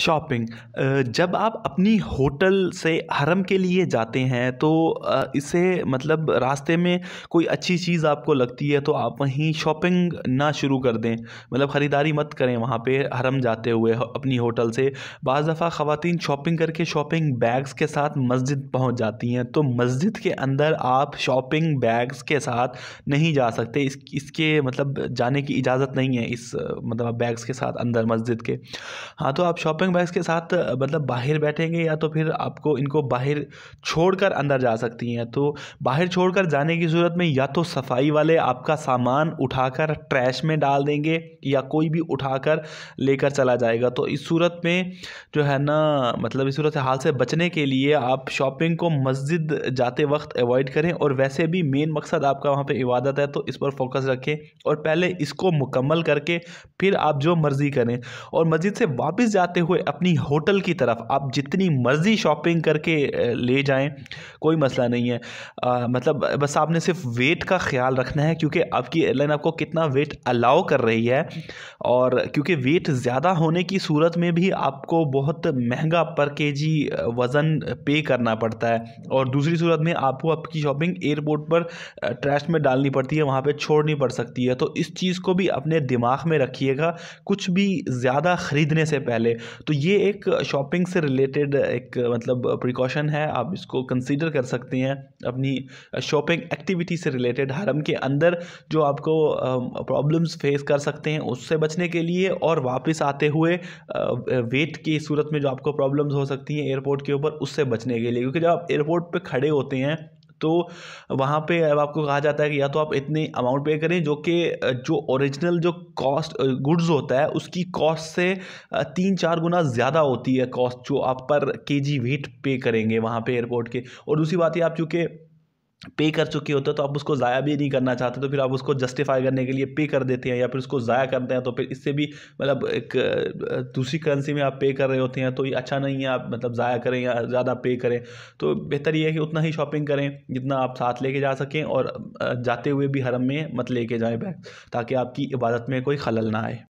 shopping जब आप अपनी होटल से हरम के लिए जाते हैं तो इसे मतलब रास्ते में कोई अच्छी चीज़ आपको लगती है तो आप वहीं शॉपिंग ना शुरू कर दें मतलब ख़रीदारी मत करें वहाँ पे हरम जाते हुए अपनी होटल से बज़ दफ़ा ख़वातीन शॉपिंग करके शॉपिंग बैग्स के साथ मस्जिद पहुँच जाती हैं तो मस्जिद के अंदर आप शॉपिंग बैग्स के साथ नहीं जा सकते इस इसके मतलब जाने की इजाज़त नहीं है इस मतलब बैग्स के साथ अंदर मस्जिद के हाँ तो आप शॉपिंग शॉपिंग बैग्स के साथ मतलब बाहर बैठेंगे या तो फिर आपको इनको बाहर छोड़कर अंदर जा सकती हैं तो बाहर छोड़कर जाने की सूरत में या तो सफाई वाले आपका सामान उठाकर ट्रैश में डाल देंगे या कोई भी उठाकर लेकर चला जाएगा तो इस सूरत में जो है ना मतलब इस सूरत हाल से बचने के लिए आप शॉपिंग को मस्जिद जाते वक्त अवॉइड करें और वैसे भी मेन मकसद आपका वहाँ पर इबादत है तो इस पर फोकस रखें और पहले इसको मुकम्मल करके फिर आप जो मर्ज़ी करें और मस्जिद से वापस जाते हुए हुए अपनी होटल की तरफ आप जितनी मर्ज़ी शॉपिंग करके ले जाएं कोई मसला नहीं है आ, मतलब बस आपने सिर्फ वेट का ख्याल रखना है क्योंकि आपकी एयरलाइन आपको कितना वेट अलाउ कर रही है और क्योंकि वेट ज़्यादा होने की सूरत में भी आपको बहुत महंगा पर के जी वज़न पे करना पड़ता है और दूसरी सूरत में आपको आपकी शॉपिंग एयरपोर्ट पर ट्रैश में डालनी पड़ती है वहाँ पर छोड़नी पड़ सकती है तो इस चीज़ को भी अपने दिमाग में रखिएगा कुछ भी ज़्यादा ख़रीदने से पहले तो ये एक शॉपिंग से रिलेटेड एक मतलब प्रिकॉशन है आप इसको कंसीडर कर सकते हैं अपनी शॉपिंग एक्टिविटी से रिलेटेड हरम के अंदर जो आपको प्रॉब्लम्स फेस कर सकते हैं उससे बचने के लिए और वापस आते हुए वेट की सूरत में जो आपको प्रॉब्लम्स हो सकती हैं एयरपोर्ट के ऊपर उससे बचने के लिए क्योंकि जब आप एयरपोर्ट पर खड़े होते हैं तो वहाँ पे अब आपको कहा जाता है कि या तो आप इतने अमाउंट पे करें जो कि जो ओरिजिनल जो कॉस्ट गुड्स होता है उसकी कॉस्ट से तीन चार गुना ज़्यादा होती है कॉस्ट जो आप पर के जी वेट पे करेंगे वहाँ पे एयरपोर्ट के और दूसरी बात ये आप चूँकि पे कर चुके होते हैं तो आप उसको ज़ाया भी नहीं करना चाहते तो फिर आप उसको जस्टिफाई करने के लिए पे कर देते हैं या फिर उसको ज़ाया करते हैं तो फिर इससे भी मतलब एक दूसरी करेंसी में आप पे कर रहे होते हैं तो ये अच्छा नहीं है आप मतलब ज़ाया करें या ज़्यादा पे करें तो बेहतर ये है कि उतना ही शॉपिंग करें जितना आप साथ लेके जा सकें और जाते हुए भी हरम में मत लेके जाएँ बैग ताकि आपकी इबादत में कोई खलल ना आए